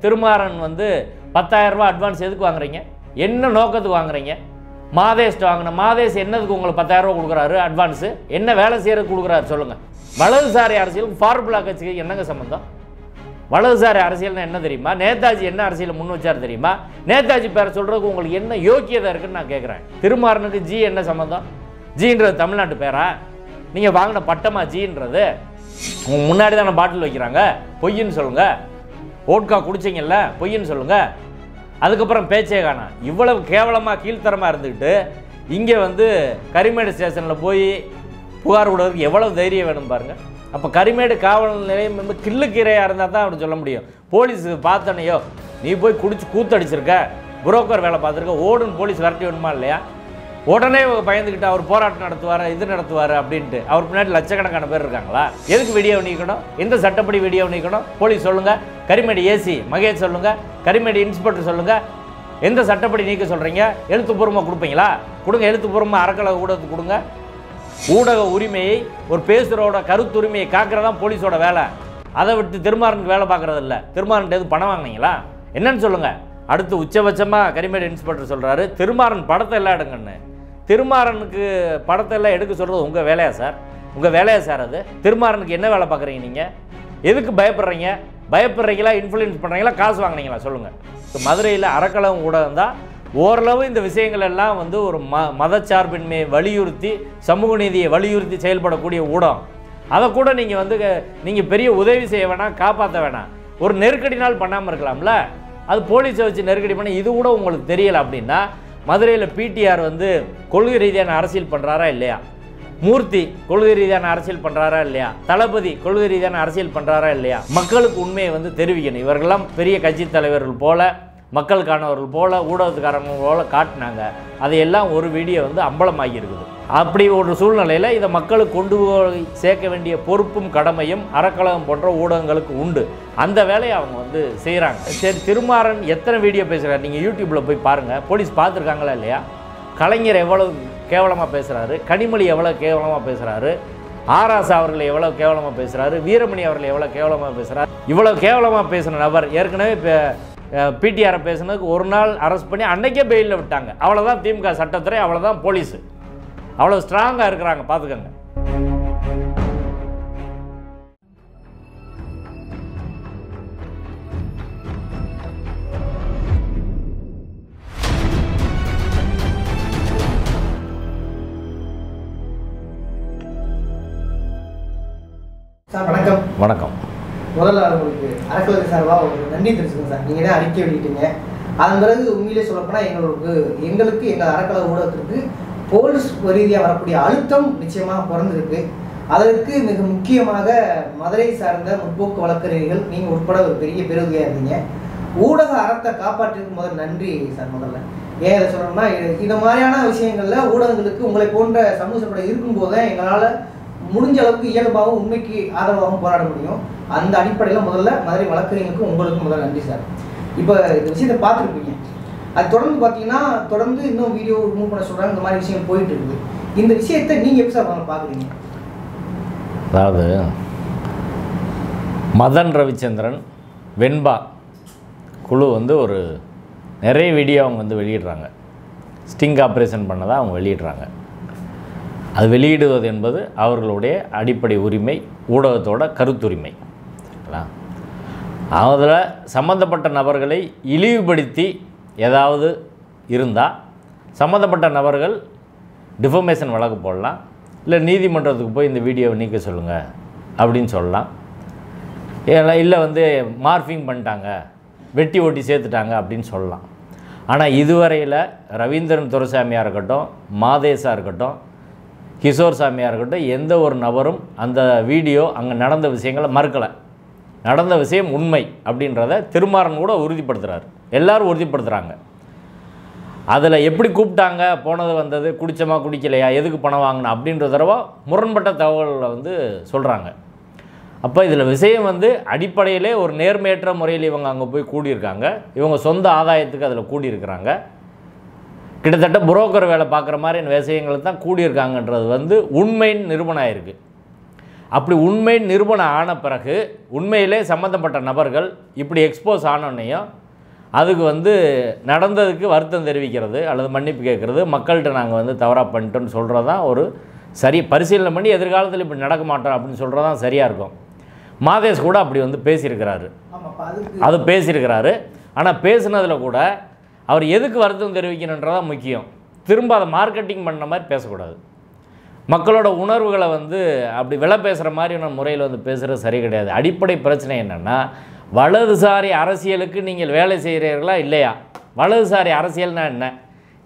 திருமாறன் வந்து பத்தாயிரம் ரூபா அட்வான்ஸ் எதுக்கு வாங்குறீங்க என்ன நோக்கத்துக்கு வாங்குறீங்க மாதேஷ்ட வாங்கின மாதேஷ் என்னதுக்கு உங்களுக்கு பத்தாயிரம் ரூபா கொடுக்குறாரு அட்வான்ஸு என்ன வேலை செய்கிற கொடுக்குறாரு சொல்லுங்கள் வலதுசாரி அரசியலும் ஃபார்முலா கட்சிக்கு என்னங்க சம்மந்தம் வலதுசாரி அரசியல்னா என்ன தெரியுமா நேதாஜி என்ன அரசியல் முன் வச்சார் தெரியுமா நேதாஜி பேரை சொல்கிறதுக்கு உங்களுக்கு என்ன யோக்கியதை இருக்குன்னு நான் கேட்குறேன் திருமாறனுக்கு ஜி என்ன சம்மந்தம் ஜின்றது தமிழ்நாட்டு பேரா நீங்கள் வாங்கின பட்டமா ஜின்றது முன்னாடி தானே பாட்டில் வைக்கிறாங்க பொய்யின்னு சொல்லுங்கள் ஓட்கா குடிச்சிங்கல்ல பொய்ன்னு சொல்லுங்கள் அதுக்கப்புறம் பேச்சே காணும் இவ்வளவு கேவலமாக கீழ்த்தரமாக இருந்துக்கிட்டு இங்கே வந்து கரிமேடு ஸ்டேஷனில் போய் புகார் விடுறதுக்கு எவ்வளவு தைரியம் வேணும் பாருங்கள் அப்போ கரிமேடு காவல் நிலையம் வந்து கீரையாக இருந்தால் தான் அப்படி சொல்ல முடியும் போலீஸுக்கு பார்த்தோன்னையோ நீ போய் குடிச்சு கூத்தடிச்சிருக்க புரோக்கர் வேலை பார்த்துருக்க ஓடுன்னு போலீஸ் வரட்டி வேணுமா இல்லையா உடனே பயந்துக்கிட்டு அவர் போராட்டம் நடத்துவார் இது நடத்துவார் அப்படின்ட்டு அவர் பின்னாடி லட்சக்கணக்கான பேர் இருக்காங்களா எதுக்கு வீடியோ நீக்கணும் எந்த சட்டப்படி வீடியோ நீக்கணும் போலீஸ் சொல்லுங்கள் கரிமேடு ஏசி மகேஷ் சொல்லுங்கள் கரிமேடு இன்ஸ்பெக்டர் சொல்லுங்கள் எந்த சட்டப்படி நீக்க சொல்கிறீங்க எழுத்துப்பூர்வமாக கொடுப்பீங்களா கொடுங்க எழுத்துப்பூர்வமாக அறக்கலை ஊடகத்துக்கு கொடுங்க ஊடக உரிமையை ஒரு பேசுகிறோட கருத்துரிமையை காக்கிறதான் போலீஸோட வேலை அதை விட்டு திருமாறனுக்கு வேலை பார்க்குறதில்ல திருமாறன்ட்டு எதுவும் பணம் வாங்கினீங்களா என்னன்னு சொல்லுங்கள் அடுத்து உச்சபட்சமாக கரிமேடு இன்ஸ்பெக்டர் சொல்கிறாரு திருமாறன் படத்தை எல்லா இடங்கன்னு திருமாறனுக்கு படத்தெல்லாம் எடுக்க சொல்கிறது உங்கள் வேலையா சார் உங்கள் வேலையா சார் அது திருமாறனுக்கு என்ன வேலை பார்க்குறீங்க நீங்கள் எதுக்கு பயப்படுறீங்க பயப்படுறீங்களா இன்ஃப்ளூயன்ஸ் பண்ணுறீங்களா காசு வாங்கினீங்களா சொல்லுங்கள் மதுரையில் அறக்களம் கூட இருந்தால் ஓரளவு இந்த விஷயங்கள் எல்லாம் வந்து ஒரு ம மதச்சார்பின்மையை வலியுறுத்தி சமூக நீதியை வலியுறுத்தி செயல்படக்கூடிய ஊடகம் அதை கூட நீங்கள் வந்து நீங்கள் பெரிய உதவி செய்ய வேணாம் காப்பாற்ற வேணாம் ஒரு நெருக்கடினால் பண்ணாமல் இருக்கலாம்ல அது போலீஸை வச்சு நெருக்கடி பண்ணி இது கூட உங்களுக்கு தெரியலை அப்படின்னா மதுரையில் பிடிஆர் வந்து கொள்கை ரீதியான அரசியல் பண்ணுறாரா இல்லையா மூர்த்தி கொள்கை ரீதியான அரசியல் பண்ணுறாரா இல்லையா தளபதி கொள்கை ரீதியான அரசியல் பண்ணுறாரா இல்லையா மக்களுக்கு உண்மையை வந்து தெரிவிக்கணும் இவர்கள்லாம் பெரிய கட்சி தலைவர்கள் போல மக்களுக்கானவர்கள் போல ஊடகத்துக்காரங்க போல காட்டினாங்க அதையெல்லாம் ஒரு வீடியோ வந்து அம்பலமாகி இருக்குது அப்படி ஒரு சூழ்நிலையில் இதை மக்களுக்கு கொண்டு போய் சேர்க்க வேண்டிய பொறுப்பும் கடமையும் அறக்கழகம் போன்ற ஊடகங்களுக்கு உண்டு அந்த வேலையை அவங்க வந்து செய்கிறாங்க சரி திருமாறன் எத்தனை வீடியோ பேசுகிறார் நீங்கள் யூடியூப்பில் போய் பாருங்கள் போலீஸ் பார்த்துருக்காங்களா இல்லையா கலைஞர் எவ்வளோ கேவலமாக பேசுகிறாரு கனிமொழி எவ்வளோ கேவலமாக பேசுகிறாரு ஆராசா அவர்கள் எவ்வளோ கேவலமாக பேசுகிறாரு வீரமணி அவர்கள் எவ்வளோ கேவலமாக பேசுகிறார் இவ்வளோ கேவலமாக பேசின நபர் ஏற்கனவே இப்போ பிடிஆரை பேசுனதுக்கு ஒரு நாள் அரெஸ்ட் பண்ணி அன்னைக்கே பெயிலில் விட்டாங்க அவ்வளோதான் திமுக சட்டத்துறை அவ்வளோதான் போலீஸு அவ்வளோ ஸ்ட்ராங்காக இருக்கிறாங்க பார்த்துக்கோங்க வணக்கம் வணக்கம் முதல்ல உங்களுக்கு அரசு சார்பாக உங்களுக்கு நன்றி தெரிஞ்சுக்கோங்க சார் நீங்கள் தான் அறிக்கை வெளியிட்டீங்க அதன் பிறகு உண்மையிலே சொல்லப்போனால் எங்களுக்கு எங்களுக்கு எங்கள் அறக்கலை ஊடகத்திற்கு கோல்ஸ் ரீதியாக வரக்கூடிய அழுத்தம் நிச்சயமாக பிறந்திருக்கு அதற்கு மிக முக்கியமாக மதுரை சார்ந்த முற்போக்கு வழக்கறிஞர்கள் நீங்கள் உட்பட ஒரு பெரிய பெருகையாக இருந்தீங்க ஊடக அறத்தை காப்பாற்றிருக்கும் முதல் நன்றி சார் முதல்ல ஏன் இதை சொல்கிறோம்னா இந்த மாதிரியான விஷயங்களில் ஊடகங்களுக்கு உங்களை போன்ற சமூக சபை இருக்கும்போது எங்களால் முடிஞ்ச அளவுக்கு இயல்பாகவும் உண்மைக்கு ஆதரவாகவும் போராட முடியும் அந்த அடிப்படையில் முதல்ல மதுரை வழக்கறிஞருக்கும் உங்களுக்கும் முதல்ல நன்றி சார் இப்போ இந்த விஷயத்தை பார்த்துருப்பீங்க அது தொடர்ந்து பார்த்தீங்கன்னா தொடர்ந்து இன்னும் வீடியோ ரிமூவ் பண்ண சொல்கிறாங்க இந்த மாதிரி விஷயம் போயிட்டு இருக்குது இந்த விஷயத்தை நீங்கள் எப்படி சார் பார்க்குறீங்க அதாவது மதன் ரவிச்சந்திரன் வெண்பா குழு வந்து ஒரு நிறைய வீடியோ அவங்க வந்து வெளியிடுறாங்க ஸ்டிங் ஆப்ரேஷன் பண்ணதாக அவங்க வெளியிடுறாங்க அது வெளியிடுவது என்பது அவர்களுடைய அடிப்படை உரிமை ஊடகத்தோட கருத்துரிமை சரிங்களா அதில் சம்மந்தப்பட்ட நபர்களை இழிவுபடுத்தி ஏதாவது இருந்தால் சம்மந்தப்பட்ட நபர்கள் டிஃபமேஷன் வழக்கு போடலாம் இல்லை நீதிமன்றத்துக்கு போய் இந்த வீடியோவை நீக்க சொல்லுங்கள் அப்படின்னு சொல்லலாம் ஏன்னா இல்லை வந்து மார்ஃபிங் பண்ணிட்டாங்க வெட்டி ஓட்டி சேர்த்துட்டாங்க அப்படின்னு சொல்லலாம் ஆனால் இதுவரையில் ரவீந்திரன் துரசாமியாக இருக்கட்டும் மாதேஷாக இருக்கட்டும் கிஷோர் சாமியாக இருக்கட்டும் எந்த ஒரு நபரும் அந்த வீடியோ அங்கே நடந்த விஷயங்களை மறுக்கலை நடந்த விஷயம் உண்மை அப்படின்றத திருமாறன் கூட உறுதிப்படுத்துகிறார் எல்லோரும் உறுதிப்படுத்துகிறாங்க அதில் எப்படி கூப்பிட்டாங்க போனது வந்தது குடித்தமா குடிக்கலையா எதுக்கு பணம் வாங்கினா அப்படின்ற தடவை முரண்பட்ட தகவல்களை வந்து சொல்கிறாங்க அப்போ இதில் விஷயம் வந்து அடிப்படையிலே ஒரு நேர்மையற்ற முறையில் இவங்க அங்கே போய் கூடியிருக்காங்க இவங்க சொந்த ஆதாயத்துக்கு அதில் கூடியிருக்கிறாங்க கிட்டத்தட்ட புரோக்கர் வேலை பார்க்குற மாதிரி விஷயங்கள் தான் கூடியிருக்காங்கன்றது வந்து உண்மையின் நிறுவனம் ஆயிருக்கு அப்படி உண்மை நிரூபணம் ஆன பிறகு உண்மையிலே சம்மந்தப்பட்ட நபர்கள் இப்படி எக்ஸ்போஸ் ஆனோன்னையும் அதுக்கு வந்து நடந்ததுக்கு வருத்தம் தெரிவிக்கிறது அல்லது மன்னிப்பு கேட்குறது மக்கள்கிட்ட நாங்கள் வந்து தவறாக பண்ணிட்டோம்னு சொல்கிறது தான் ஒரு சரி பரிசீலனை பண்ணி எதிர்காலத்தில் இப்படி நடக்க மாட்டோம் அப்படின்னு சொல்கிறது தான் சரியாக இருக்கும் மாதேஷ் கூட அப்படி வந்து பேசியிருக்கிறாரு அது பேசியிருக்கிறாரு ஆனால் பேசுனதில் கூட அவர் எதுக்கு வருத்தம் தெரிவிக்கணுன்றதான் முக்கியம் திரும்ப அதை மார்க்கெட்டிங் பண்ண மாதிரி பேசக்கூடாது மக்களோட உணர்வுகளை வந்து அப்படி விலை பேசுகிற மாதிரியான முறையில் வந்து பேசுகிறது சரி கிடையாது அடிப்படை பிரச்சனை என்னென்னா வலதுசாரி அரசியலுக்கு நீங்கள் வேலை செய்கிறீர்களா இல்லையா வலதுசாரி அரசியல்னால் என்ன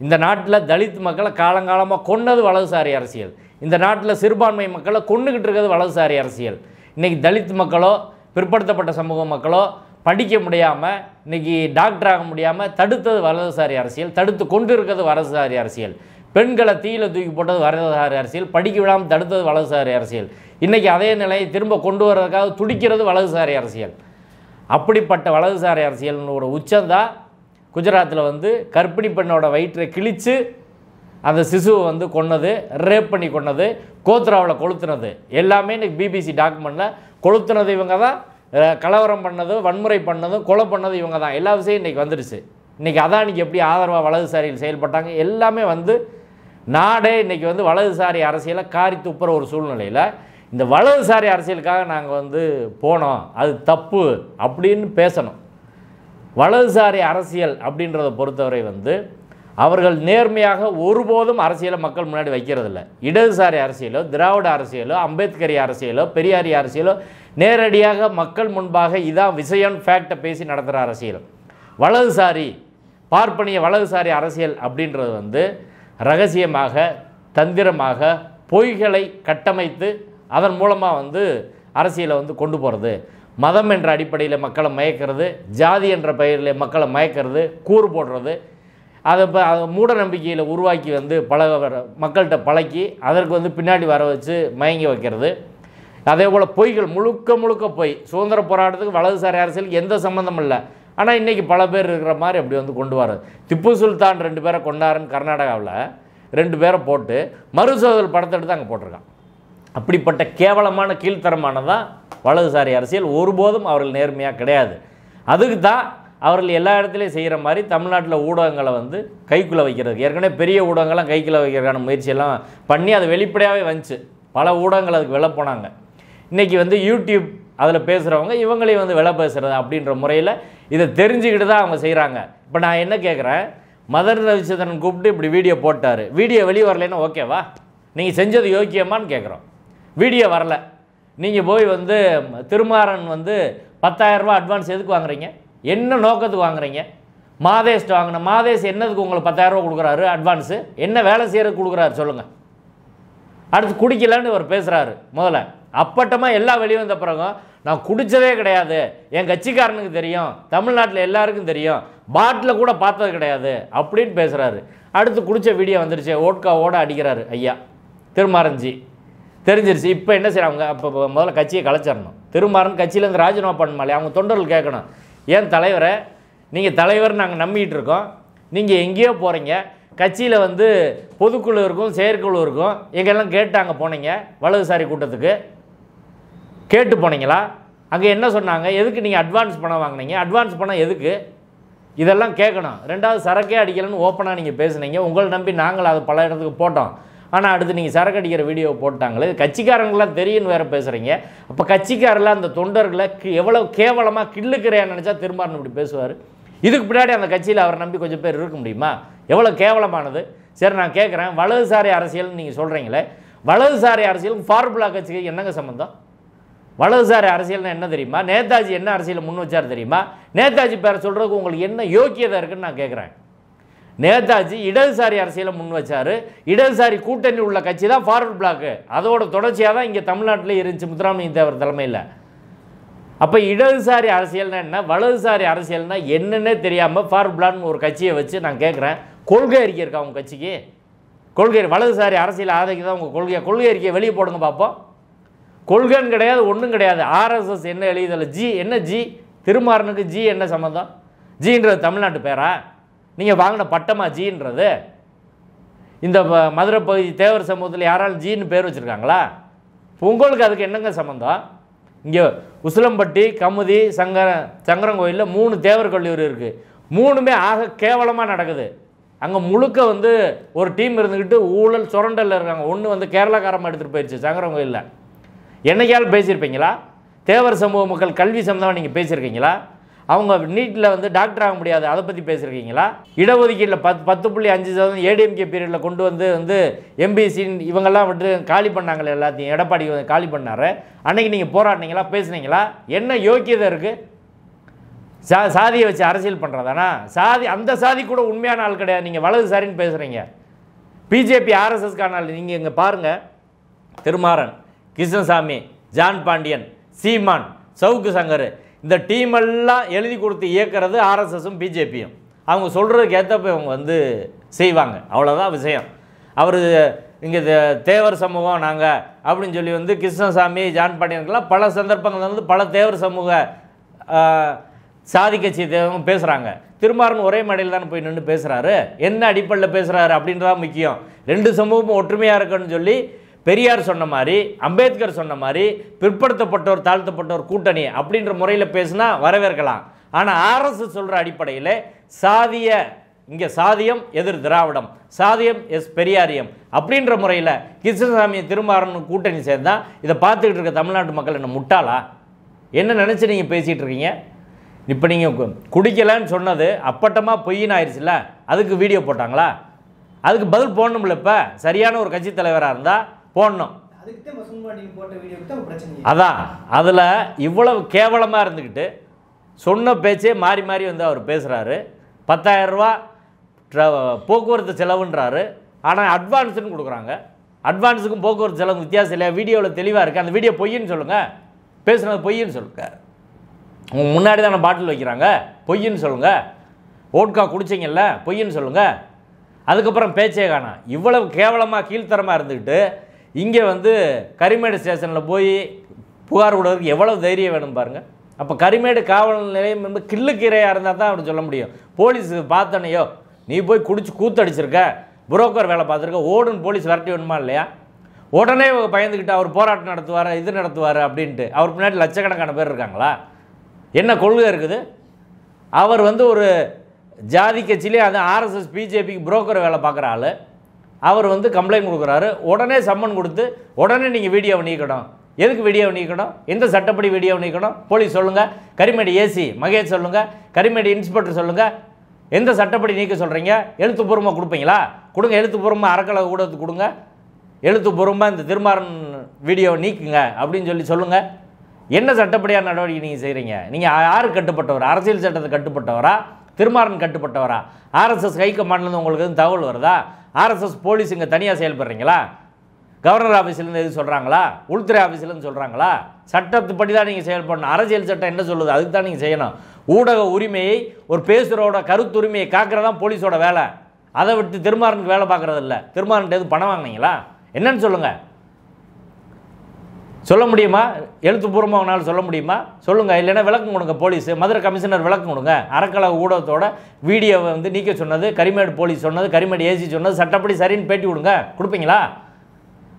இந்த நாட்டில் தலித் மக்களை காலங்காலமாக கொன்னது வலதுசாரி அரசியல் இந்த நாட்டில் சிறுபான்மை மக்களை கொண்டுகிட்டு இருக்கிறது வலதுசாரி அரசியல் இன்றைக்கி தலித் மக்களோ பிற்படுத்தப்பட்ட சமூக மக்களோ படிக்க முடியாமல் இன்றைக்கி டாக்டர் ஆக முடியாமல் தடுத்தது வலதுசாரி அரசியல் தடுத்து கொண்டு இருக்கிறது வலதுசாரி அரசியல் பெண்களை தீயில் தூக்கி போட்டது வலதுசாரி அரசியல் படிக்க விடாமல் தடுத்தது வலதுசாரி அரசியல் இன்றைக்கி அதே நிலையை திரும்ப கொண்டு வர்றதுக்காக துடிக்கிறது வலதுசாரி அரசியல் அப்படிப்பட்ட வலதுசாரி அரசியல்னோட உச்சந்தான் குஜராத்தில் வந்து கர்ப்பிணி பெண்ணோட வயிற்றை கிழித்து அந்த சிசுவை வந்து கொன்னது ரேப் பண்ணி கொன்னது கோத்ராவில் கொளுத்துனது எல்லாமே இன்றைக்கி பிபிசி டாக்குமெண்ட்டில் கொளுத்துனது இவங்க தான் கலவரம் பண்ணதும் வன்முறை பண்ணதும் கொலை பண்ணது இவங்க தான் எல்லா விஷயம் இன்றைக்கி வந்துடுச்சு இன்றைக்கி அதானிக்கு எப்படி ஆதரவாக வலதுசாரியில் செயல்பட்டாங்க எல்லாமே வந்து நாடே இன்றைக்கி வந்து வலதுசாரி அரசியலை காரி துப்புற ஒரு சூழ்நிலையில் இந்த வலதுசாரி அரசியலுக்காக நாங்கள் வந்து போனோம் அது தப்பு அப்படின்னு பேசணும் வலதுசாரி அரசியல் அப்படின்றத பொறுத்தவரை வந்து அவர்கள் நேர்மையாக ஒருபோதும் அரசியலை மக்கள் முன்னாடி வைக்கிறதில்ல இடதுசாரி அரசியலோ திராவிட அரசியலோ அம்பேத்கரி அரசியலோ பெரியாரி அரசியலோ நேரடியாக மக்கள் முன்பாக இதான் விஷயம் ஃபேக்டை பேசி நடத்துகிற அரசியல் வலதுசாரி பார்ப்பனிய வலதுசாரி அரசியல் அப்படின்றது வந்து ரகசியமாக தந்திரமாக பொய்களை கட்டமைத்து அதன் மூலமாக வந்து அரசியலை வந்து கொண்டு போகிறது மதம் என்ற அடிப்படையில் மக்களை மயக்கிறது ஜாதி என்ற பெயரில் மக்களை மயக்கிறது கூறு போடுறது அதை இப்போ மூட நம்பிக்கையில் உருவாக்கி வந்து பழக மக்கள்கிட்ட பழக்கி அதற்கு வந்து பின்னாடி வர வச்சு மயங்கி வைக்கிறது அதே போல் பொய்கள் முழுக்க முழுக்க பொய் சுதந்திர போராட்டத்துக்கு வலதுசாரி அரசியலுக்கு எந்த சம்மந்தம் இல்லை ஆனால் இன்றைக்கி பல பேர் இருக்கிற மாதிரி அப்படி வந்து கொண்டு வர்றது திப்பு சுல்தான் ரெண்டு பேரை கொண்டாருன்னு கர்நாடகாவில் ரெண்டு பேரை போட்டு மறுசோதல் படத்தை எடுத்து அங்கே போட்டிருக்கான் அப்படிப்பட்ட கேவலமான கீழ்த்தரமானதான் வலதுசாரி அரசியல் ஒருபோதும் அவர்கள் நேர்மையாக கிடையாது அதுக்கு தான் அவர்கள் எல்லா இடத்துலையும் செய்கிற மாதிரி தமிழ்நாட்டில் ஊடகங்களை வந்து கைக்குள்ளே வைக்கிறது ஏற்கனவே பெரிய ஊடகங்கள்லாம் கைக்குள்ளே வைக்கிறதுக்கான முயற்சியெல்லாம் பண்ணி அது வெளிப்படையாகவே வந்துச்சு பல ஊடகங்கள் அதுக்கு வெளில போனாங்க இன்றைக்கி வந்து யூடியூப் அதில் பேசுகிறவங்க இவங்களையும் வந்து வெளில பேசுகிறது அப்படின்ற முறையில் இதை தெரிஞ்சுக்கிட்டு தான் அவங்க செய்கிறாங்க இப்போ நான் என்ன கேட்குறேன் மதர் ரவிச்சந்திரன் கூப்பிட்டு இப்படி வீடியோ போட்டார் வீடியோ வெளியே வரலைன்னா ஓகேவா நீங்கள் செஞ்சது யோக்கியமான்னு கேட்குறோம் வீடியோ வரலை நீங்கள் போய் வந்து திருமாறன் வந்து பத்தாயிரரூபா அட்வான்ஸ் எதுக்கு வாங்குறீங்க என்ன நோக்கத்துக்கு வாங்குறீங்க மாதேஷ்ட்டு வாங்கின மாதேஷ் என்னதுக்கு உங்களுக்கு பத்தாயிரரூபா கொடுக்குறாரு அட்வான்ஸு என்ன வேலை செய்கிறதுக்கு கொடுக்குறாரு சொல்லுங்கள் அடுத்து குடிக்கலான்னு இவர் பேசுகிறாரு முதல்ல அப்பட்டமாக எல்லாம் வெளியே வந்த பிறகும் நான் குடித்ததே கிடையாது என் கட்சிக்காரனுக்கு தெரியும் தமிழ்நாட்டில் எல்லாருக்கும் தெரியும் பாட்டில் கூட பார்த்தது கிடையாது அப்படின்னு பேசுகிறாரு அடுத்து குடித்த வீடியோ வந்துருச்சு ஓட அடிக்கிறாரு ஐயா திருமாரஞ்சி தெரிஞ்சிருச்சு இப்போ என்ன செய்கிறாங்க அப்போ முதல்ல கட்சியை கலைச்சிடணும் திருமாறன் கட்சியிலேருந்து ராஜினாமா பண்ணுமாலே அவங்க தொண்டர்கள் கேட்கணும் ஏன் தலைவரை நீங்கள் தலைவர் நாங்கள் நம்பிக்கிட்டு இருக்கோம் நீங்கள் எங்கேயோ போகிறீங்க கட்சியில் வந்து பொதுக்குழு இருக்கும் செயற்குழு இருக்கும் எங்கெல்லாம் கேட்டாங்க போனீங்க வலதுசாரி கூட்டத்துக்கு கேட்டு போனீங்களா அங்கே என்ன சொன்னாங்க எதுக்கு நீங்கள் அட்வான்ஸ் பணம் வாங்கினீங்க அட்வான்ஸ் பணம் எதுக்கு இதெல்லாம் கேட்கணும் ரெண்டாவது சரக்கே அடிக்கலன்னு ஓப்பனாக நீங்கள் பேசுனீங்க உங்களை நம்பி நாங்கள் அது பல இடத்துக்கு போட்டோம் ஆனால் அடுத்து நீங்கள் சரக்கு அடிக்கிற வீடியோ போட்டாங்களே கட்சிக்காரங்களாம் தெரியும்னு வேறு பேசுகிறீங்க அப்போ கட்சிக்காரில் அந்த தொண்டர்களை எவ்வளோ கேவலமாக கிள்ளுக்கிறேன்னு நினச்சா திரும்பாரன் இப்படி பேசுவார் இதுக்கு பின்னாடி அந்த கட்சியில் அவரை நம்பி கொஞ்சம் பேர் இருக்க முடியுமா எவ்வளோ கேவலமானது சரி நான் கேட்குறேன் வலதுசாரி அரசியல்னு நீங்கள் சொல்கிறீங்களே வலதுசாரி அரசியலும் ஃபார்முலா கட்சிக்கு என்னங்க சம்மந்தம் வலதுசாரி அரசியல்னா என்ன தெரியுமா நேதாஜி என்ன அரசியல் முன் வச்சார் தெரியுமா நேதாஜி பேரை சொல்கிறதுக்கு உங்களுக்கு என்ன யோக்கியதை இருக்குன்னு நான் கேட்குறேன் நேதாஜி இடதுசாரி அரசியலை முன் வச்சார் இடதுசாரி கூட்டணி உள்ள கட்சி தான் ஃபார்வர்ட் பிளாக்கு அதோட தொடர்ச்சியாக தான் இங்கே தமிழ்நாட்டில் இருந்துச்சு முத்துராமலிங்க தேவர் தலைமையில் அப்போ இடதுசாரி அரசியல்னா என்ன வலதுசாரி அரசியல்னா என்னென்னே தெரியாமல் ஃபார்வர்ட் பிளாக்னு ஒரு கட்சியை வச்சு நான் கேட்குறேன் கொள்கை அறிக்கை இருக்கா உங்கள் கட்சிக்கு கொள்கை வலதுசாரி அரசியல் ஆதரிக்க தான் உங்கள் கொள்கை கொள்கை அறிக்கையை வெளியே போடுங்க பார்ப்போம் கொள்கைன்னு கிடையாது ஒன்றும் கிடையாது ஆர்எஸ்எஸ் என்ன எழுதியதில்லை ஜி என்ன ஜி திருமாறனுக்கு ஜி என்ன சம்மந்தம் ஜின்றது தமிழ்நாட்டு பேரா நீங்கள் வாங்கின பட்டமா ஜீன்றது இந்த மதுரை பகுதி தேவர் சமூகத்தில் யாராலும் ஜீன்னு பேர் வச்சுருக்காங்களா உங்களுக்கு அதுக்கு என்னங்க சம்மந்தம் இங்கே உசிலம்பட்டி கமுதி சங்கர சங்கரங்கோயிலில் மூணு தேவர் கல்லூரி இருக்குது மூணுமே ஆக கேவலமாக நடக்குது அங்கே முழுக்க வந்து ஒரு டீம் இருந்துக்கிட்டு ஊழல் சுரண்டலில் இருக்காங்க ஒன்று வந்து கேரளாக்காரமாக எடுத்துகிட்டு போயிடுச்சு சங்கரங்கோயிலில் என்னைக்காலும் பேசியிருப்பீங்களா தேவர் சமூக மக்கள் கல்வி சம்மந்தமாக நீங்கள் பேசியிருக்கீங்களா அவங்க நீட்டில் வந்து டாக்டர் ஆக முடியாது அதை பற்றி பேசியிருக்கீங்களா இடஒதுக்கீட்டில் பத்து பத்து புள்ளி அஞ்சு சதவீதம் ஏடிஎம்கே பீரியடில் கொண்டு வந்து வந்து எம்பிசி இவங்கெல்லாம் வந்து காலி பண்ணாங்களே எல்லாத்தையும் எடப்பாடி காலி பண்ணார் அன்றைக்கி நீங்கள் போராடினீங்களா பேசுனீங்களா என்ன யோக்கியதை இருக்குது சா சாதியை வச்சு அரசியல் பண்ணுறதானா சாதி அந்த சாதி கூட உண்மையான ஆள் கிடையாது நீங்கள் வலதுசாரின்னு பேசுகிறீங்க பிஜேபி ஆர்எஸ்எஸ்கான ஆள் நீங்கள் இங்கே பாருங்கள் திருமாறன் கிருஷ்ணசாமி ஜான் பாண்டியன் சீமான் சவுக்கு சங்கர் இந்த டீமெல்லாம் எழுதி கொடுத்து இயக்கிறது ஆர்எஸ்எஸும் பிஜேபியும் அவங்க சொல்கிறதுக்கு ஏற்றப்ப இவங்க வந்து செய்வாங்க அவ்வளோதான் விஷயம் அவர் இங்கே தேவர் சமூகம் நாங்கள் அப்படின்னு சொல்லி வந்து கிருஷ்ணசாமி ஜான் பாண்டியனுக்கெல்லாம் பல சந்தர்ப்பங்கள் வந்து பல தேவர் சமூக சாதி கட்சி தேவங்க பேசுகிறாங்க திருமாறன் ஒரே மடையில் தானே போய் நின்று பேசுகிறாரு என்ன அடிப்படையில் பேசுகிறாரு அப்படின்றதான் முக்கியம் ரெண்டு சமூகமும் ஒற்றுமையாக இருக்குன்னு சொல்லி பெரியார் சொன்ன மாதிரி அம்பேத்கர் சொன்ன மாதிரி பிற்படுத்தப்பட்டோர் தாழ்த்தப்பட்டோர் கூட்டணி அப்படின்ற முறையில் பேசுனா வரவேற்கலாம் ஆனால் ஆர்எஸ்எஸ் சொல்கிற அடிப்படையில் சாதிய இங்கே சாதியம் எதிர் திராவிடம் சாதியம் எஸ் பெரியாரியம் அப்படின்ற முறையில் கிருஷ்ணசாமி திரும்பாரணும் கூட்டணி சேர்ந்தால் இதை பார்த்துக்கிட்டு இருக்க தமிழ்நாட்டு மக்கள் என்ன முட்டாளா என்ன நினச்சி நீங்கள் பேசிகிட்டு இருக்கீங்க இப்போ நீங்கள் குடிக்கலன்னு சொன்னது அப்பட்டமாக பொய்யின் ஆயிடுச்சுல அதுக்கு வீடியோ போட்டாங்களா அதுக்கு பதில் போடணும்ல இப்போ சரியான ஒரு கட்சி தலைவராக இருந்தால் போடணும் அதான் அதில் இவ்வளவு கேவலமாக இருந்துக்கிட்டு சொன்ன பேச்சே மாறி மாறி வந்து அவர் பேசுகிறாரு பத்தாயிரரூபா போக்குவரத்து செலவுன்றாரு ஆனால் அட்வான்ஸுன்னு கொடுக்குறாங்க அட்வான்ஸுக்கும் போக்குவரத்து செலவு வித்தியாசம் இல்லையா வீடியோவில் தெளிவாக இருக்குது அந்த வீடியோ பொய்யின்னு சொல்லுங்கள் பேசுனது பொய்யின்னு சொல்லுங்கள் உங்கள் முன்னாடி தானே பாட்டில் வைக்கிறாங்க பொய்ன்னு சொல்லுங்கள் ஓட்கா குடிச்சிங்கல்ல பொய்ன்னு சொல்லுங்கள் அதுக்கப்புறம் பேச்சே காணும் இவ்வளவு கேவலமாக கீழ்த்தரமாக இருந்துக்கிட்டு இங்கே வந்து கரிமேடு ஸ்டேஷனில் போய் புகார் கொடுக்கறதுக்கு எவ்வளோ தைரியம் வேணும் பாருங்கள் அப்போ கரிமேடு காவல் நிலையம் வந்து கிள்ளுக்கீரையாக இருந்தால் தான் அப்படி சொல்ல முடியும் போலீஸு பார்த்தோன்னையோ நீ போய் குடிச்சு கூத்தடிச்சிருக்க புரோக்கர் வேலை பார்த்துருக்க ஓடுன்னு போலீஸ் வரட்டி வேணுமா இல்லையா உடனே பயந்துக்கிட்டு அவர் போராட்டம் நடத்துவார் இது நடத்துவார் அப்படின்ட்டு அவர் பின்னாடி லட்சக்கணக்கான பேர் இருக்காங்களா என்ன கொள்கை இருக்குது அவர் வந்து ஒரு ஜாதி கட்சியிலே அது ஆர்எஸ்எஸ் பிஜேபிக்கு புரோக்கர் வேலை பார்க்குற ஆள் அவர் வந்து கம்ப்ளைண்ட் கொடுக்குறாரு உடனே சம்மன் கொடுத்து உடனே நீங்கள் வீடியோ நீக்கணும் எதுக்கு வீடியோ நீக்கணும் எந்த சட்டப்படி வீடியோவை நீக்கணும் போலீஸ் சொல்லுங்கள் கரிமேடி ஏசி மகேஷ் சொல்லுங்கள் கரிமேடி இன்ஸ்பெக்டர் சொல்லுங்கள் எந்த சட்டப்படி நீக்க சொல்கிறீங்க எழுத்துப்பூர்வமாக கொடுப்பீங்களா கொடுங்க எழுத்துப்பூர்வமாக அறக்கலை கூட கொடுங்க எழுத்துப்பூர்வமாக இந்த திருமாறன் வீடியோவை நீக்குங்க அப்படின்னு சொல்லி சொல்லுங்கள் என்ன சட்டப்படியான நடவடிக்கை நீங்கள் செய்கிறீங்க நீங்கள் யார் கட்டுப்பட்டவர் அரசியல் சட்டத்தை கட்டுப்பட்டவரா திருமாறன் கட்டுப்பட்டவரா ஆர்எஸ்எஸ் ஹை கமாண்ட்லேருந்து உங்களுக்கு எதுவும் தகவல் வருதா ஆர்எஸ்எஸ் போலீஸ் இங்கே தனியாக செயல்படுறீங்களா கவர்னர் ஆஃபீஸ்லேருந்து எது சொல்கிறாங்களா உள்துறை ஆஃபீஸ்லேருந்து சொல்கிறாங்களா சட்டத்துப்படி தான் நீங்கள் செயல்படணும் அரசியல் சட்டம் என்ன சொல்லுது அதுக்கு தான் நீங்கள் செய்யணும் ஊடக உரிமையை ஒரு பேசுகிறோட கருத்துரிமையை காக்கிறதான் போலீஸோட வேலை அதை விட்டு திருமாறனுக்கு வேலை பார்க்குறதில்ல திருமாறன்ட்டு எதுவும் பணம் வாங்கினீங்களா என்னன்னு சொல்லுங்கள் சொல்ல முடியுமா எழுத்துப்பூர்வமாக அவனால் சொல்ல முடியுமா சொல்லுங்கள் இல்லைன்னா விளக்கம் கொடுங்க போலீஸு மதுரை கமிஷனர் விளக்கம் கொடுங்க அறக்கலக ஊடகத்தோட வீடியோவை வந்து நீக்க சொன்னது கரிமேடு போலீஸ் சொன்னது கரிமேடு ஏசி சொன்னது சட்டப்படி சரின்னு பேட்டி கொடுங்க கொடுப்பீங்களா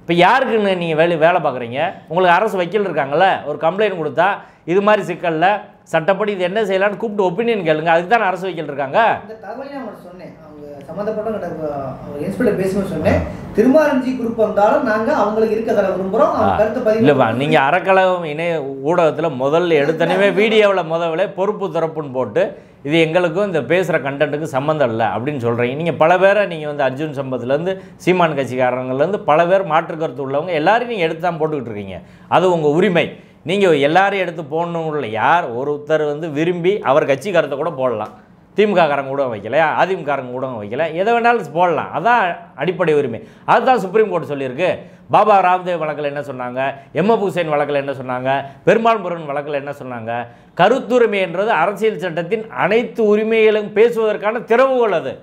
இப்போ யாருக்குன்னு நீங்கள் வேலை வேலை பார்க்குறீங்க உங்களுக்கு அரசு வக்கீல் இருக்காங்கள்ல ஒரு கம்ப்ளைண்ட் கொடுத்தா இது மாதிரி சிக்கலில் சட்டப்படி இது என்ன செய்யலாம்னு கூப்பிட்டு ஒப்பீனியன் கேளுங்க அதுக்கு தான் அரசு வைக்கல் இருக்காங்க இல்லைப்பா நீங்கள் அறக்கழகம் இணைய ஊடகத்தில் முதல்ல எடுத்தனவே வீடியோவில் முதல்ல பொறுப்பு தரப்புன்னு போட்டு இது எங்களுக்கும் இந்த பேசுகிற கண்டென்ட்டுக்கு சம்மந்தம் இல்லை அப்படின்னு சொல்கிறீங்க நீங்கள் பல பேரை நீங்கள் வந்து அர்ஜுன் சம்பத்துலேருந்து சீமான் கட்சிக்காரங்கள்லேருந்து பல பேர் மாற்று கருத்து உள்ளவங்க எல்லாரையும் நீங்கள் எடுத்து தான் போட்டுக்கிட்டு இருக்கீங்க அது உங்கள் உரிமை நீங்கள் எல்லாரையும் எடுத்து போடணும் இல்லை யார் ஒருத்தர் வந்து விரும்பி அவர் கட்சிக்காரத்தை கூட போடலாம் காரங்க கூட வைக்கல அதிமுகாரங்க கூட வைக்கல எதை வேணாலும் போடலாம் அதான் அடிப்படை உரிமை அதுதான் சுப்ரீம் கோர்ட் சொல்லியிருக்கு பாபா ராம்தேவ் வழக்கில் என்ன சொன்னாங்க எம்எப் ஹுசைன் வழக்கில் என்ன சொன்னாங்க பெருமாள் முருகன் வழக்கில் என்ன சொன்னாங்க கருத்துரிமை என்றது அரசியல் சட்டத்தின் அனைத்து உரிமைகளும் பேசுவதற்கான திறவுகள் அது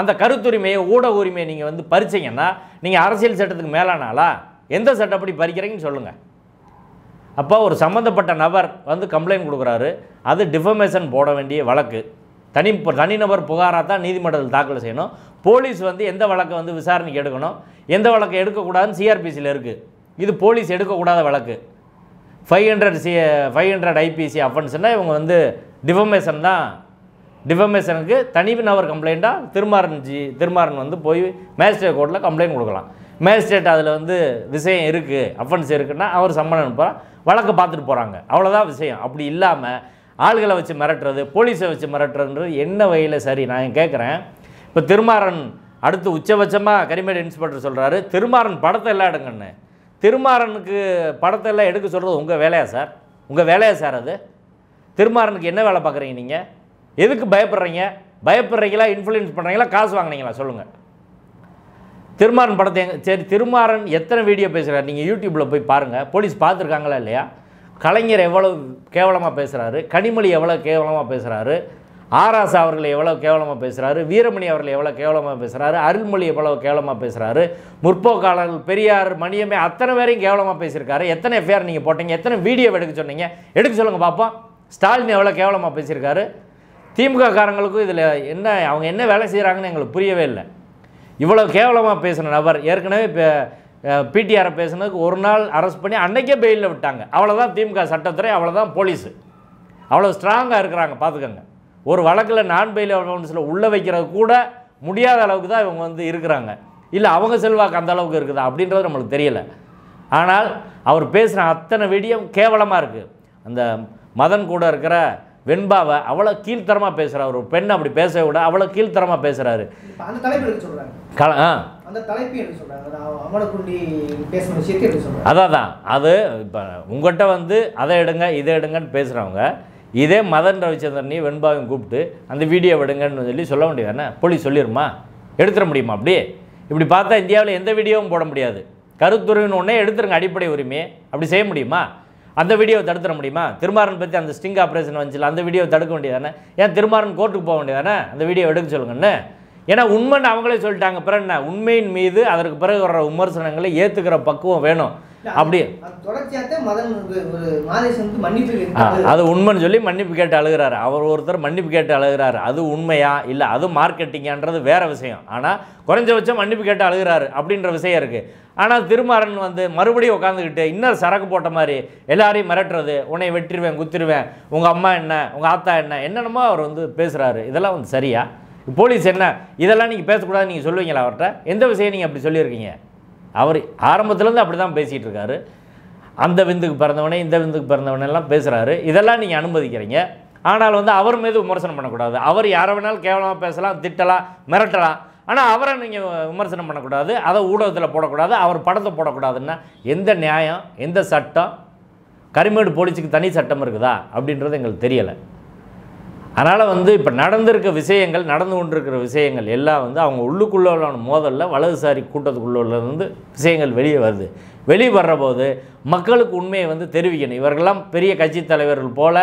அந்த கருத்துரிமையை ஊடக உரிமையை நீங்கள் வந்து பறிச்சிங்கன்னா நீங்கள் அரசியல் சட்டத்துக்கு மேலானாலா எந்த சட்டப்படி பறிக்கிறீங்கன்னு சொல்லுங்கள் அப்போ ஒரு சம்மந்தப்பட்ட நபர் வந்து கம்ப்ளைண்ட் கொடுக்குறாரு அது டிஃபமேஷன் போட வேண்டிய வழக்கு தனி தனிநபர் புகாராக தான் நீதிமன்றத்தில் தாக்கல் செய்யணும் போலீஸ் வந்து எந்த வழக்கை வந்து விசாரணைக்கு எடுக்கணும் எந்த வழக்கை எடுக்கக்கூடாதுன்னு சிஆர்பிசியில் இருக்குது இது போலீஸ் எடுக்கக்கூடாத வழக்கு five hundred C five hundred IPC அஃபன்ஸ்னால் இவங்க வந்து டிஃபமேஷன் தான் டிஃபமேஷனுக்கு தனி நபர் கம்ப்ளைண்ட்டாக திருமாறன் ஜி திருமாறன் வந்து போய் மேஜிஸ்ட்ரேட் கோர்ட்டில் கம்ப்ளைண்ட் கொடுக்கலாம் மேஜிஸ்ட்ரேட் அதில் வந்து விஷயம் இருக்குது அஃபன்ஸ் இருக்குன்னா அவர் சம்மன் அனுப்புகிறார் வழக்கு பார்த்துட்டு போகிறாங்க அவ்வளோதான் விஷயம் அப்படி இல்லாமல் ஆள்களை வச்சு மிரட்டுறது போலீஸை வச்சு மிரட்டுறதுன்றது என்ன வகையில் சரி நான் கேட்குறேன் இப்போ திருமாறன் அடுத்து உச்சபட்சமாக கரிமேடு இன்ஸ்பெக்டர் சொல்கிறாரு திருமாறன் படத்தை எல்லாம் எடுங்கன்னு திருமாறனுக்கு படத்தை எல்லாம் எடுக்க சொல்கிறது உங்கள் வேலையா சார் உங்கள் வேலையா சார் அது திருமாறனுக்கு என்ன வேலை பார்க்குறீங்க நீங்கள் எதுக்கு பயப்படுறீங்க பயப்படுறீங்களா இன்ஃப்ளூயன்ஸ் பண்ணுறீங்களா காசு வாங்கினீங்களா சொல்லுங்கள் திருமாறன் படத்தை சரி திருமாறன் எத்தனை வீடியோ பேசுகிறார் நீங்கள் யூடியூப்பில் போய் பாருங்கள் போலீஸ் பார்த்துருக்காங்களா இல்லையா கலைஞர் எவ்வளோ கேவலமாக பேசுகிறாரு கனிமொழி எவ்வளோ கேவலமாக பேசுகிறாரு ஆராசா அவர்கள் எவ்வளோ கேவலமாக பேசுகிறாரு வீரமணி அவர்கள் எவ்வளோ கேவலமாக பேசுகிறாரு அருள்மொழி எவ்வளோ கேவலமாக பேசுகிறாரு முற்போக்காளர்கள் பெரியார் மணியமே அத்தனை பேரையும் கேவலமாக பேசியிருக்காரு எத்தனை எஃப்ஐஆர் நீங்கள் போட்டீங்க எத்தனை வீடியோ எடுக்க சொன்னீங்க எடுக்க சொல்லுங்கள் பார்ப்போம் ஸ்டாலின் எவ்வளோ கேவலமாக பேசியிருக்காரு திமுக காரங்களுக்கும் இதில் என்ன அவங்க என்ன வேலை செய்கிறாங்கன்னு எங்களுக்கு புரியவே இல்லை இவ்வளோ கேவலமாக பேசின நபர் ஏற்கனவே இப்போ பிடிஆரை பேசினதுக்கு ஒரு நாள் அரெஸ்ட் பண்ணி அன்னைக்கே பெயிலில் விட்டாங்க அவ்வளோதான் திமுக சட்டத்துறை அவ்வளோதான் போலீஸு அவ்வளோ ஸ்ட்ராங்காக இருக்கிறாங்க பார்த்துக்கோங்க ஒரு வழக்கில் நான் பெயில் அலவன்ஸில் உள்ளே வைக்கிறது கூட முடியாத அளவுக்கு தான் இவங்க வந்து இருக்கிறாங்க இல்லை அவங்க செல்வாக்கு அந்த அளவுக்கு இருக்குதா அப்படின்றது நம்மளுக்கு தெரியலை ஆனால் அவர் பேசின அத்தனை விடியம் கேவலமாக இருக்குது அந்த மதன் கூட இருக்கிற வெண்பாவை அவ்வளோ கீழ்த்தரமாக பேசுகிறார் ஒரு பெண் அப்படி பேச விட அவ்வளோ கீழ்த்தரமாக பேசுகிறாரு கல ஆ அதான் தான் அது இப்போ உங்கள்கிட்ட வந்து அதை எடுங்க இதை எடுங்கன்னு பேசுகிறவங்க இதே மதன் ரவிச்சந்திரனையும் வெண்பாவையும் கூப்பிட்டு அந்த வீடியோ விடுங்கன்னு சொல்லி சொல்ல முடியாது என்ன போலீஸ் சொல்லிடுமா எடுத்துட முடியுமா அப்படியே இப்படி பார்த்தா இந்தியாவில் எந்த வீடியோவும் போட முடியாது கருத்துருவின்னு ஒன்றே எடுத்துருங்க அடிப்படை உரிமையை அப்படி செய்ய முடியுமா அந்த வீடியோவை தடுத்துட முடியுமா திருமாறன் பற்றி அந்த ஸ்டிங் ஆப்ரேஷன் வந்துச்சு அந்த வீடியோவை தடுக்க வேண்டியதானே ஏன் திருமாறன் கோர்ட்டுக்கு போக வேண்டியதானே அந்த வீடியோ எடுக்க சொல்லுங்கன்னு ஏன்னா உண்மைன்னு அவங்களே சொல்லிட்டாங்க பிறகு என்ன உண்மையின் மீது அதற்கு பிறகு வர்ற விமர்சனங்களை ஏற்றுக்கிற பக்குவம் வேணும் அப்படி அது உண்மைன்னு சொல்லி மன்னிப்பு கேட்டு அழுகிறாரு அவர் ஒருத்தர் மன்னிப்பு கேட்டு அழுகிறாரு அது உண்மையா இல்லை அது மார்க்கெட்டிங்கான்றது வேற விஷயம் ஆனால் குறைஞ்சபட்சம் மன்னிப்பு கேட்டு அழுகிறாரு அப்படின்ற விஷயம் இருக்குது ஆனால் திருமாறன் வந்து மறுபடியும் உட்காந்துக்கிட்டு இன்னும் சரக்கு போட்ட மாதிரி எல்லாரையும் மிரட்டுறது உன்னை வெட்டிடுவேன் குத்திடுவேன் உங்கள் அம்மா என்ன உங்கள் ஆத்தா என்ன என்னென்னமோ அவர் வந்து பேசுகிறாரு இதெல்லாம் வந்து சரியா போலீஸ் என்ன இதெல்லாம் நீங்கள் பேசக்கூடாது நீங்கள் சொல்லுவீங்களா அவர்கிட்ட எந்த விஷயம் நீங்கள் அப்படி சொல்லியிருக்கீங்க அவர் ஆரம்பத்துலேருந்து அப்படி தான் பேசிகிட்டு இருக்காரு அந்த விந்துக்கு பிறந்தவனே இந்த விந்துக்கு பிறந்தவனே எல்லாம் பேசுகிறாரு இதெல்லாம் நீங்கள் அனுமதிக்கிறீங்க ஆனால் வந்து அவர் மீது விமர்சனம் பண்ணக்கூடாது அவர் யாரை வேணாலும் கேவலமாக பேசலாம் திட்டலாம் மிரட்டலாம் ஆனால் அவரை நீங்கள் விமர்சனம் பண்ணக்கூடாது அதை ஊடகத்தில் போடக்கூடாது அவர் படத்தை போடக்கூடாதுன்னா எந்த நியாயம் எந்த சட்டம் கரிமேடு போலீஸுக்கு தனி சட்டம் இருக்குதா அப்படின்றது எங்களுக்கு தெரியலை அதனால் வந்து இப்போ நடந்திருக்க விஷயங்கள் நடந்து கொண்டிருக்கிற விஷயங்கள் எல்லாம் வந்து அவங்க உள்ளுக்குள்ளே உள்ள மோதலில் வலதுசாரி கூட்டத்துக்குள்ளேருந்து விஷயங்கள் வெளியே வருது வெளியே வர்றபோது மக்களுக்கு உண்மையை வந்து தெரிவிக்கணும் இவர்கள்லாம் பெரிய கட்சி தலைவர்கள் போல்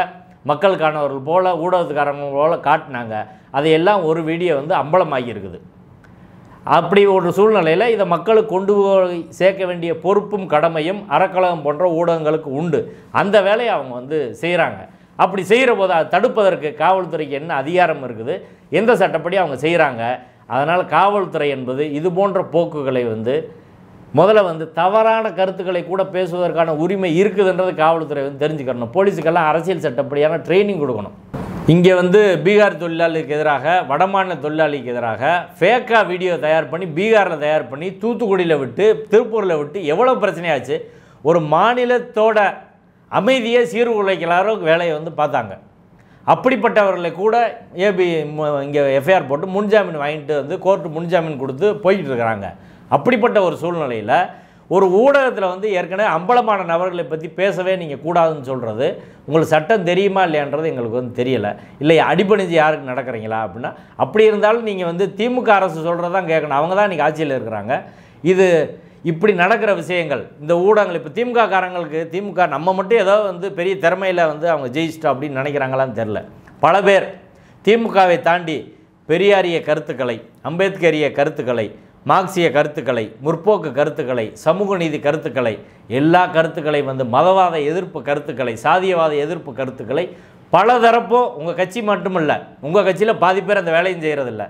மக்களுக்கானவர்கள் போல் ஊடகத்துக்காரங்க போல் காட்டினாங்க அதையெல்லாம் ஒரு வீடியோ வந்து அம்பலமாகி இருக்குது அப்படி ஒரு சூழ்நிலையில் இதை மக்களுக்கு கொண்டு போய் சேர்க்க வேண்டிய பொறுப்பும் கடமையும் அறக்கழகம் போன்ற ஊடகங்களுக்கு உண்டு அந்த வேலையை அவங்க வந்து செய்கிறாங்க அப்படி செய்கிற போது அதை தடுப்பதற்கு காவல்துறைக்கு என்ன அதிகாரம் இருக்குது எந்த சட்டப்படி அவங்க செய்கிறாங்க அதனால் காவல்துறை என்பது இது போன்ற போக்குகளை வந்து முதல்ல வந்து தவறான கருத்துக்களை கூட பேசுவதற்கான உரிமை இருக்குதுன்றது காவல்துறை வந்து தெரிஞ்சுக்கணும் போலீஸுக்கெல்லாம் அரசியல் சட்டப்படியான ட்ரைனிங் கொடுக்கணும் இங்கே வந்து பீகார் தொழிலாளிக்கு எதிராக வடமாநில தொழிலாளிக்கு எதிராக ஃபேக்காக வீடியோ தயார் பண்ணி பீகாரில் தயார் பண்ணி தூத்துக்குடியில் விட்டு திருப்பூரில் விட்டு எவ்வளோ பிரச்சனையாச்சு ஒரு மாநிலத்தோட அமைதியை சீர் வேலையை வந்து பார்த்தாங்க அப்படிப்பட்டவர்களை கூட ஏபி இங்கே எஃப்ஐஆர் போட்டு முன்ஜாமீன் வாங்கிட்டு வந்து கோர்ட்டு முன்ஜாமீன் கொடுத்து போய்கிட்டு இருக்கிறாங்க அப்படிப்பட்ட ஒரு சூழ்நிலையில் ஒரு ஊடகத்தில் வந்து ஏற்கனவே அம்பலமான நபர்களை பற்றி பேசவே நீங்கள் கூடாதுன்னு சொல்கிறது உங்களுக்கு சட்டம் தெரியுமா இல்லையான்றது எங்களுக்கு வந்து தெரியலை இல்லை அடிப்பணிஞ்சு யாருக்கு நடக்கிறீங்களா அப்படின்னா அப்படி இருந்தாலும் நீங்கள் வந்து திமுக அரசு சொல்கிறதான் கேட்கணும் அவங்க தான் இன்றைக்கி ஆட்சியில் இருக்கிறாங்க இது இப்படி நடக்கிற விஷயங்கள் இந்த ஊடகங்கள் இப்போ திமுக காரங்களுக்கு திமுக நம்ம மட்டும் ஏதோ வந்து பெரிய திறமையில் வந்து அவங்க ஜெயிச்சிட்டோம் அப்படின்னு நினைக்கிறாங்களான்னு தெரில பல பேர் திமுகவை தாண்டி பெரியாரிய கருத்துக்களை அம்பேத்கரிய கருத்துக்களை மார்க்சிய கருத்துக்களை முற்போக்கு கருத்துக்களை சமூக நீதி கருத்துக்களை எல்லா கருத்துக்களையும் வந்து மதவாத எதிர்ப்பு கருத்துக்களை சாதியவாத எதிர்ப்பு கருத்துக்களை பல தரப்போ உங்கள் கட்சி மட்டுமில்லை உங்கள் கட்சியில் பாதி பேர் அந்த வேலையும் செய்கிறதில்ல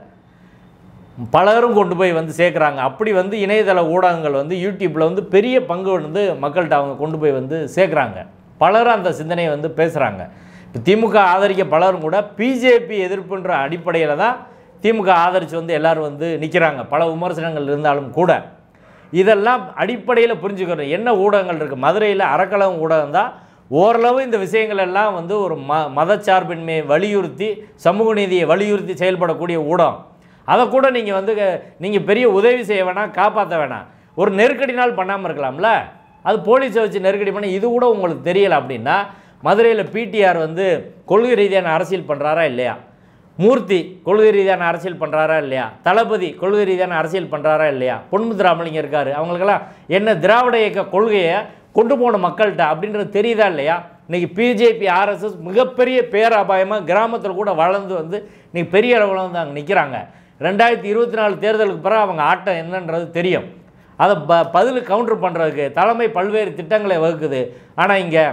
பலரும் கொண்டு போய் வந்து சேர்க்குறாங்க அப்படி வந்து இணையதள ஊடகங்கள் வந்து யூடியூப்பில் வந்து பெரிய பங்கு வந்து மக்கள்கிட்ட அவங்க கொண்டு போய் வந்து சேர்க்குறாங்க பலரும் அந்த சிந்தனையை வந்து பேசுகிறாங்க இப்போ திமுக ஆதரிக்க பலரும் கூட பிஜேபி எதிர்ப்புன்ற அடிப்படையில் தான் திமுக ஆதரித்து வந்து எல்லோரும் வந்து நிற்கிறாங்க பல விமர்சனங்கள் இருந்தாலும் கூட இதெல்லாம் அடிப்படையில் புரிஞ்சுக்கிறோம் என்ன ஊடகங்கள் இருக்குது மதுரையில் அறக்கலம் ஊடகம் தான் ஓரளவு இந்த விஷயங்கள் எல்லாம் வந்து ஒரு ம மதச்சார்பின்மையை வலியுறுத்தி சமூக நீதியை வலியுறுத்தி செயல்படக்கூடிய ஊடகம் அதை கூட நீங்கள் வந்து நீங்கள் பெரிய உதவி செய்ய வேணாம் காப்பாற்ற வேணாம் ஒரு நெருக்கடி நாள் பண்ணாமல் இருக்கலாம்ல அது போலீஸை வச்சு நெருக்கடி பண்ணி இது கூட உங்களுக்கு தெரியலை அப்படின்னா மதுரையில் பிடிஆர் வந்து கொள்கை ரீதியான அரசியல் பண்ணுறாரா இல்லையா மூர்த்தி கொள்கை ரீதியான அரசியல் பண்ணுறாரா இல்லையா தளபதி கொள்கை ரீதியான அரசியல் பண்ணுறாரா இல்லையா பொன்முத்துராமலிங்க இருக்கார் அவங்களுக்கெல்லாம் என்ன திராவிட இயக்க கொள்கையை கொண்டு போன மக்கள்கிட்ட அப்படின்றது தெரியுதா இல்லையா இன்றைக்கி பிஜேபி ஆர்எஸ்எஸ் மிகப்பெரிய பேராபாயமாக கிராமத்தில் கூட வளர்ந்து வந்து இன்றைக்கி பெரிய அளவில் வந்து அங்கே நிற்கிறாங்க ரெண்டாயிரத்தி இருபத்தி நாலு தேர்தலுக்கு பிறகு அவங்க ஆட்டம் என்னன்றது தெரியும் அதை ப பதில் கவுண்டர் பண்ணுறதுக்கு தலைமை பல்வேறு திட்டங்களை வகுக்குது ஆனால் இங்கே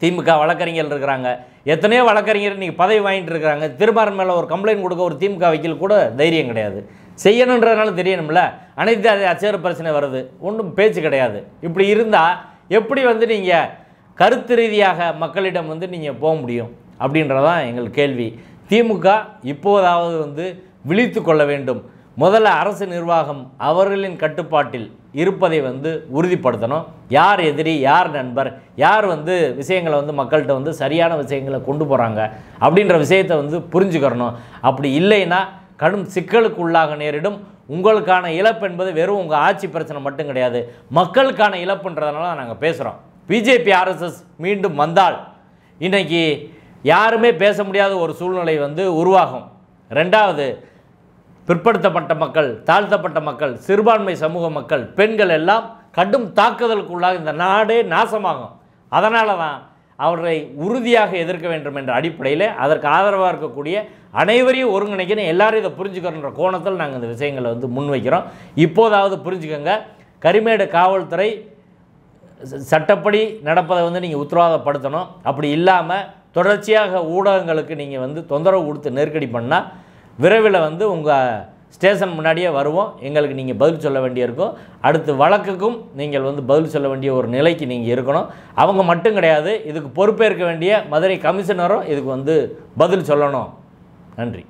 திமுக வழக்கறிஞர் இருக்கிறாங்க எத்தனையோ வழக்கறிஞர் இன்றைக்கி பதவி வாங்கிட்டு இருக்கிறாங்க திருமாறன் மேலே ஒரு கம்ப்ளைண்ட் கொடுக்க ஒரு திமுக வைக்கல கூட தைரியம் கிடையாது செய்யணுன்றதுனால தெரியணும்ல அனைத்து அது அச்சேறு பிரச்சனை வருது ஒன்றும் பேச்சு கிடையாது இப்படி இருந்தால் எப்படி வந்து நீங்கள் கருத்து ரீதியாக மக்களிடம் வந்து நீங்கள் போக முடியும் அப்படின்றதான் எங்கள் கேள்வி திமுக இப்போதாவது வந்து விழித்து கொள்ள வேண்டும் முதல்ல அரசு நிர்வாகம் அவர்களின் கட்டுப்பாட்டில் இருப்பதை வந்து உறுதிப்படுத்தணும் யார் எதிரி யார் நண்பர் யார் வந்து விஷயங்களை வந்து மக்கள்கிட்ட வந்து சரியான விஷயங்களை கொண்டு போகிறாங்க அப்படின்ற விஷயத்தை வந்து புரிஞ்சுக்கிறணும் அப்படி இல்லைன்னா கடும் சிக்கலுக்கு உள்ளாக நேரிடும் உங்களுக்கான இழப்பு என்பது வெறும் உங்கள் ஆட்சி பிரச்சனை மட்டும் கிடையாது மக்களுக்கான இழப்புன்றதுனால நாங்கள் பேசுகிறோம் பிஜேபி ஆர்எஸ்எஸ் மீண்டும் வந்தால் இன்றைக்கி யாருமே பேச முடியாத ஒரு சூழ்நிலை வந்து உருவாகும் ரெண்டாவது பிற்படுத்தப்பட்ட மக்கள் தாழ்த்தப்பட்ட மக்கள் சிறுபான்மை சமூக மக்கள் பெண்கள் எல்லாம் கடும் தாக்குதலுக்குள்ளாக இந்த நாடே நாசமாகும் அதனால தான் அவரை உறுதியாக எதிர்க்க வேண்டும் என்ற அடிப்படையில் அதற்கு ஆதரவாக இருக்கக்கூடிய அனைவரையும் ஒருங்கிணைக்கணும் எல்லாரும் இதை புரிஞ்சுக்கணுன்ற கோணத்தில் நாங்கள் இந்த விஷயங்களை வந்து முன்வைக்கிறோம் இப்போதாவது புரிஞ்சுக்கோங்க கரிமேடு காவல்துறை சட்டப்படி நடப்பதை வந்து நீங்கள் உத்தரவாதப்படுத்தணும் அப்படி இல்லாமல் தொடர்ச்சியாக ஊடகங்களுக்கு நீங்கள் வந்து தொந்தரவு கொடுத்து நெருக்கடி பண்ணால் விரைவில் வந்து உங்கள் ஸ்டேஷன் முன்னாடியே வருவோம் எங்களுக்கு நீங்கள் பதில் சொல்ல வேண்டியிருக்கும் அடுத்து வழக்குக்கும் நீங்கள் வந்து பதில் சொல்ல வேண்டிய ஒரு நிலைக்கு நீங்கள் இருக்கணும் அவங்க மட்டும் கிடையாது இதுக்கு பொறுப்பேற்க வேண்டிய மதுரை கமிஷனரும் இதுக்கு வந்து பதில் சொல்லணும் நன்றி